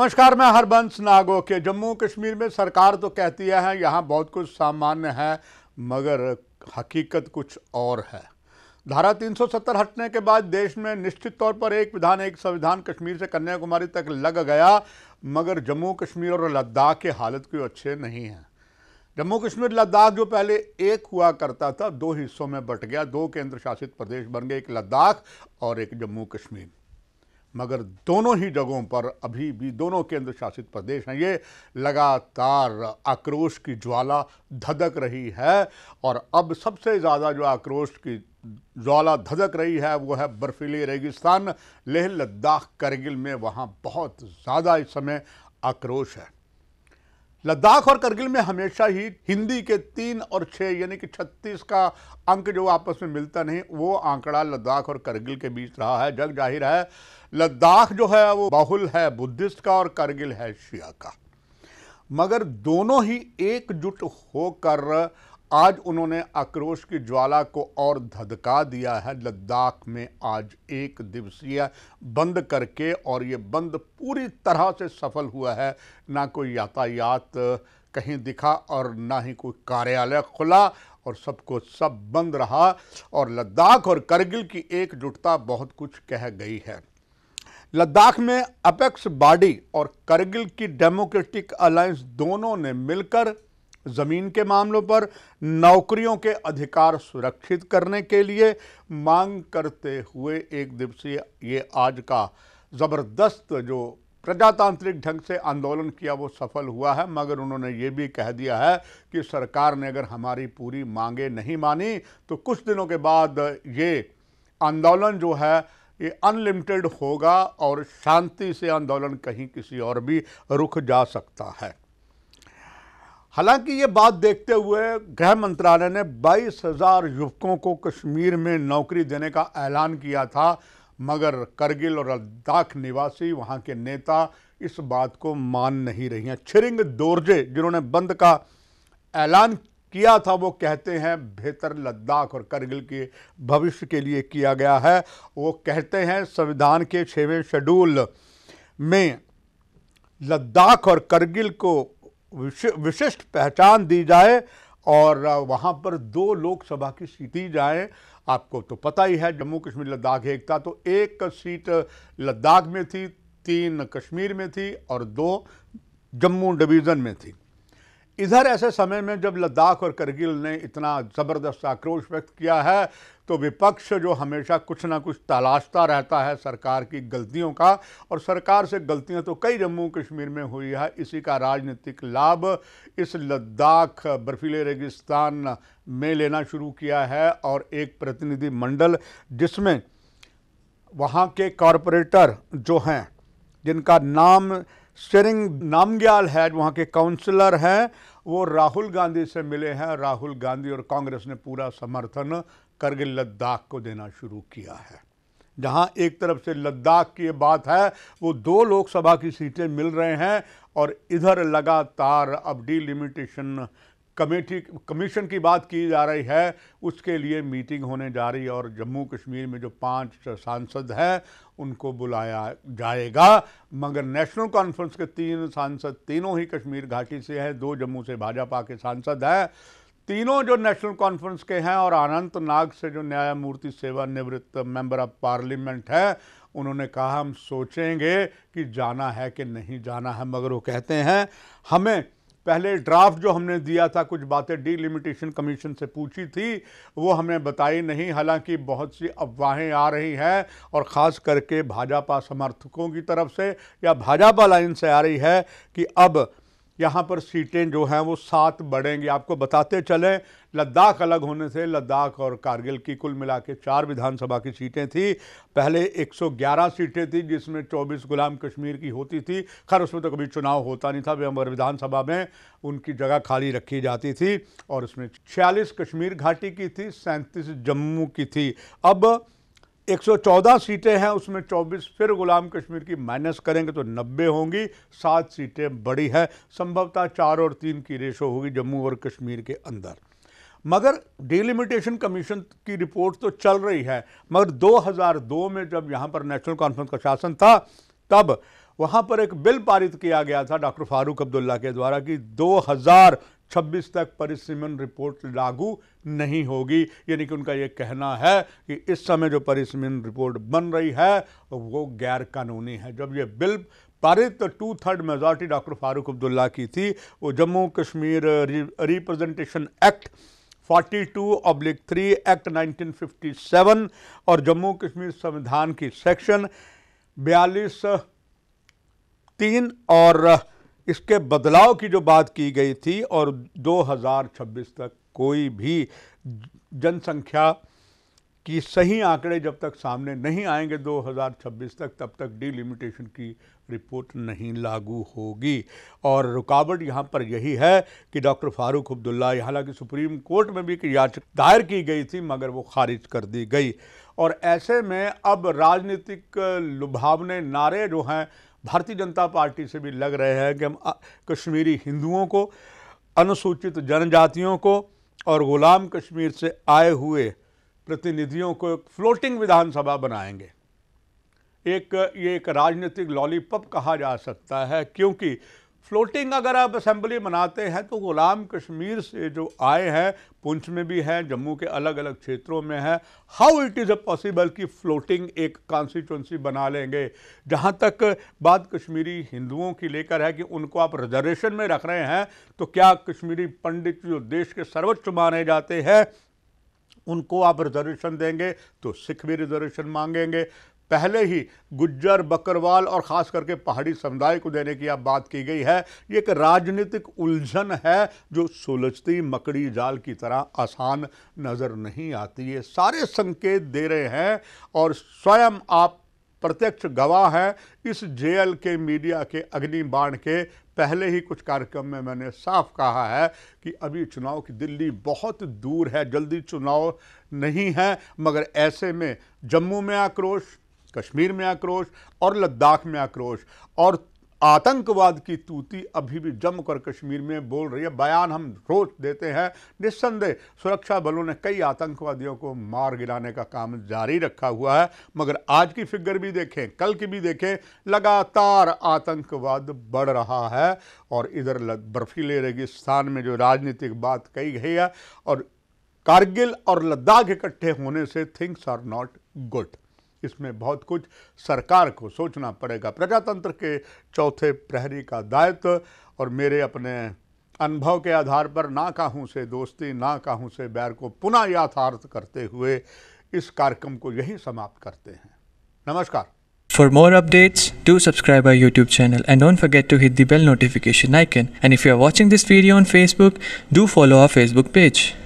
नमस्कार मैं हरबंस नागो के जम्मू कश्मीर में सरकार तो कहती है हाँ, यहाँ बहुत कुछ सामान्य है मगर हकीकत कुछ और है धारा 370 हटने के बाद देश में निश्चित तौर पर एक विधान एक संविधान कश्मीर से कन्याकुमारी तक लग गया मगर जम्मू कश्मीर और लद्दाख की हालत कोई अच्छे नहीं है जम्मू कश्मीर लद्दाख जो पहले एक हुआ करता था दो हिस्सों में बट गया दो केंद्र शासित प्रदेश बन गए एक लद्दाख और एक जम्मू कश्मीर मगर दोनों ही जगहों पर अभी भी दोनों केंद्र शासित प्रदेश हैं ये लगातार आक्रोश की ज्वाला धधक रही है और अब सबसे ज़्यादा जो आक्रोश की ज्वाला धधक रही है वो है बर्फीली रेगिस्तान लेह लद्दाख करगिल में वहाँ बहुत ज़्यादा इस समय आक्रोश है लद्दाख और करगिल में हमेशा ही हिंदी के तीन और छः यानी कि छत्तीस का अंक जो आपस में मिलता नहीं वो आंकड़ा लद्दाख और करगिल के बीच रहा है जग जाहिर है लद्दाख जो है वो बाहुल है बुद्धिस्ट का और करगिल है शिया का मगर दोनों ही एकजुट होकर आज उन्होंने आक्रोश की ज्वाला को और धधका दिया है लद्दाख में आज एक दिवसीय बंद करके और ये बंद पूरी तरह से सफल हुआ है ना कोई यातायात कहीं दिखा और ना ही कोई कार्यालय खुला और सबको सब बंद रहा और लद्दाख और करगिल की एकजुटता बहुत कुछ कह गई है लद्दाख में अपेक्स बाडी और करगिल की डेमोक्रेटिक अलायंस दोनों ने मिलकर ज़मीन के मामलों पर नौकरियों के अधिकार सुरक्षित करने के लिए मांग करते हुए एक दिवसीय ये आज का ज़बरदस्त जो प्रजातांत्रिक ढंग से आंदोलन किया वो सफल हुआ है मगर उन्होंने ये भी कह दिया है कि सरकार ने अगर हमारी पूरी मांगे नहीं मानी तो कुछ दिनों के बाद ये आंदोलन जो है ये अनलिमिटेड होगा और शांति से आंदोलन कहीं किसी और भी रुक जा सकता है हालांकि ये बात देखते हुए गृह मंत्रालय ने बाईस हजार युवकों को कश्मीर में नौकरी देने का ऐलान किया था मगर करगिल और लद्दाख निवासी वहाँ के नेता इस बात को मान नहीं रही हैं छिरिंग दोरजे जिन्होंने बंद का ऐलान किया था वो कहते हैं बेहतर लद्दाख और करगिल के भविष्य के लिए किया गया है वो कहते हैं संविधान के छवें शेड्यूल में लद्दाख और करगिल को विशिष्ट पहचान दी जाए और वहाँ पर दो लोकसभा की दी जाए आपको तो पता ही है जम्मू कश्मीर लद्दाख एकता तो एक सीट लद्दाख में थी तीन कश्मीर में थी और दो जम्मू डिवीज़न में थी इधर ऐसे समय में जब लद्दाख और करगिल ने इतना ज़बरदस्त आक्रोश व्यक्त किया है तो विपक्ष जो हमेशा कुछ ना कुछ तलाशता रहता है सरकार की गलतियों का और सरकार से गलतियां तो कई जम्मू कश्मीर में हुई है इसी का राजनीतिक लाभ इस लद्दाख बर्फीले रेगिस्तान में लेना शुरू किया है और एक प्रतिनिधिमंडल जिसमें वहाँ के कॉरपोरेटर जो हैं जिनका नाम शेरिंग नामग्याल है वहाँ के काउंसलर हैं वो राहुल गांधी से मिले हैं राहुल गांधी और कांग्रेस ने पूरा समर्थन करगिल लद्दाख को देना शुरू किया है जहां एक तरफ से लद्दाख की बात है वो दो लोकसभा की सीटें मिल रहे हैं और इधर लगातार अब डीलिमिटेशन लिमिटेशन कमेटी कमीशन की बात की जा रही है उसके लिए मीटिंग होने जा रही है और जम्मू कश्मीर में जो पांच सांसद हैं उनको बुलाया जाएगा मगर नेशनल कॉन्फ्रेंस के तीन सांसद तीनों ही कश्मीर घाटी से हैं दो जम्मू से भाजपा के सांसद हैं तीनों जो नेशनल कॉन्फ्रेंस के हैं और अनंतनाग से जो न्यायमूर्ति सेवानिवृत्त मेंबर ऑफ पार्लियामेंट है उन्होंने कहा हम सोचेंगे कि जाना है कि नहीं जाना है मगर वो कहते हैं हमें पहले ड्राफ्ट जो हमने दिया था कुछ बातें डीलिमिटेशन कमीशन से पूछी थी वो हमें बताई नहीं हालांकि बहुत सी अफवाहें आ रही हैं और ख़ास करके भाजपा समर्थकों की तरफ से या भाजपा लाइन से आ रही है कि अब यहाँ पर सीटें जो हैं वो सात बढ़ेंगी आपको बताते चलें लद्दाख अलग होने से लद्दाख और कारगिल की कुल मिला के चार विधानसभा की सीटें थी पहले 111 सीटें थी जिसमें 24 गुलाम कश्मीर की होती थी खैर उसमें तो कभी चुनाव होता नहीं था वे विधानसभा में उनकी जगह खाली रखी जाती थी और उसमें छियालीस कश्मीर घाटी की थी सैंतीस जम्मू की थी अब 114 सीटें हैं उसमें 24 फिर गुलाम कश्मीर की माइनस करेंगे तो 90 होंगी सात सीटें बड़ी हैं संभवतः चार और तीन की रेशो होगी जम्मू और कश्मीर के अंदर मगर डिलिमिटेशन कमीशन की रिपोर्ट तो चल रही है मगर 2002 में जब यहाँ पर नेशनल कॉन्फ्रेंस का शासन था तब वहाँ पर एक बिल पारित किया गया था डॉक्टर फारूक अब्दुल्ला के द्वारा कि दो 26 तक परिसीमन रिपोर्ट लागू नहीं होगी यानी कि उनका ये कहना है कि इस समय जो परिसीमन रिपोर्ट बन रही है वो गैर कानूनी है जब ये बिल पारित तो two third majority doctor Farooq Abdullah की थी वो Jammu Kashmir representation act 42 oblique three act 1957 और जम्मू कश्मीर संविधान की सेक्शन बयालीस तीन और इसके बदलाव की जो बात की गई थी और 2026 तक कोई भी जनसंख्या की सही आंकड़े जब तक सामने नहीं आएंगे 2026 तक तब तक डिलिमिटेशन की रिपोर्ट नहीं लागू होगी और रुकावट यहाँ पर यही है कि डॉक्टर फारूक अब्दुल्ला हालांकि सुप्रीम कोर्ट में भी एक याचिका दायर की गई थी मगर वो खारिज कर दी गई और ऐसे में अब राजनीतिक लुभावने नारे जो हैं भारतीय जनता पार्टी से भी लग रहे हैं कि हम कश्मीरी हिंदुओं को अनुसूचित जनजातियों को और ग़ुलाम कश्मीर से आए हुए प्रतिनिधियों को एक फ्लोटिंग विधानसभा बनाएंगे एक ये एक राजनीतिक लॉलीपॉप कहा जा सकता है क्योंकि फ्लोटिंग अगर आप असम्बली मनाते हैं तो ग़ुलाम कश्मीर से जो आए हैं पुंछ में भी हैं जम्मू के अलग अलग क्षेत्रों में है how it is a possible कि फ्लोटिंग एक कॉन्स्टिट्यूंसी बना लेंगे जहाँ तक बात कश्मीरी हिंदुओं की लेकर है कि उनको आप रिजर्वेशन में रख रहे हैं तो क्या कश्मीरी पंडित जो देश के सर्वोच्च माने जाते हैं उनको आप रिजर्वेशन देंगे तो सिख भी रिजर्वेशन मांगेंगे पहले ही गुज्जर बकरवाल और ख़ास करके पहाड़ी समुदाय को देने की अब बात की गई है ये एक राजनीतिक उलझन है जो सुलझती मकड़ी जाल की तरह आसान नज़र नहीं आती ये सारे संकेत दे रहे हैं और स्वयं आप प्रत्यक्ष गवाह हैं इस जेएल के मीडिया के अग्नि बाण के पहले ही कुछ कार्यक्रम में मैंने साफ कहा है कि अभी चुनाव की दिल्ली बहुत दूर है जल्दी चुनाव नहीं है मगर ऐसे में जम्मू में आक्रोश कश्मीर में आक्रोश और लद्दाख में आक्रोश और आतंकवाद की तूती अभी भी कर कश्मीर में बोल रही है बयान हम रोज देते हैं निस्संदेह सुरक्षा बलों ने कई आतंकवादियों को मार गिराने का काम जारी रखा हुआ है मगर आज की फिगर भी देखें कल की भी देखें लगातार आतंकवाद बढ़ रहा है और इधर बर्फीले रेगिस्तान में जो राजनीतिक बात कही गई है और कारगिल और लद्दाख इकट्ठे होने से थिंग्स आर नॉट गुड इसमें बहुत कुछ सरकार को सोचना पड़ेगा प्रजातंत्र के चौथे प्रहरी का दायित्व और मेरे अपने अनुभव के आधार पर ना काहूँ से दोस्ती ना काहूँ से बैर को पुनः याथार्थ करते हुए इस कार्यक्रम को यही समाप्त करते हैं नमस्कार For more updates, do subscribe our YouTube channel and don't forget to hit the bell notification icon. And if you are watching this video on Facebook, do follow our Facebook page.